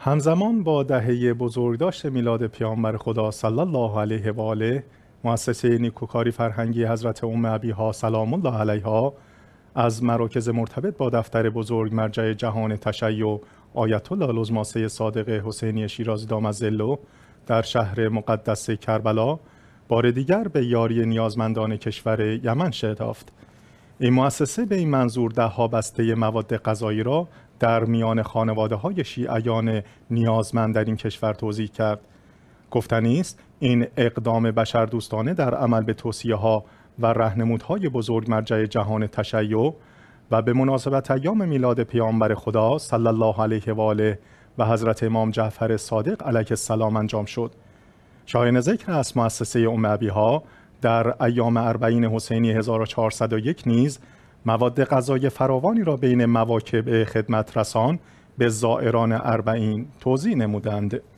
همزمان با دهه بزرگداشت میلاد پیامبر خدا صلی الله علیه و آله مؤسسه نیکوکاری فرهنگی حضرت ام ابیها سلام الله علیها از مراکز مرتبط با دفتر بزرگ مرجع جهان تشیع آیت الله لزماسه صادق حسینی شیرازی دامزلو در شهر مقدس کربلا بار دیگر به یاری نیازمندان کشور یمن شتافت این مؤسسه به این منظور ده ها بسته مواد غذایی را در میان خانواده های شیعیان نیازمند در این کشور توضیح کرد. گفتنی است این اقدام بشردوستانه در عمل به توصیه ها و رهنمودهای بزرگ مرجع جهان تشیع و به مناسبت ایام میلاد پیامبر خدا صلی الله علیه و آله و حضرت امام جعفر صادق علیه السلام انجام شد. شایان ذکر از مؤسسه ام ها در ایام اربعین حسینی 1401 نیز مواد غذای فراوانی را بین مواکب خدمت رسان به زائران اربعین توضیح نمودند.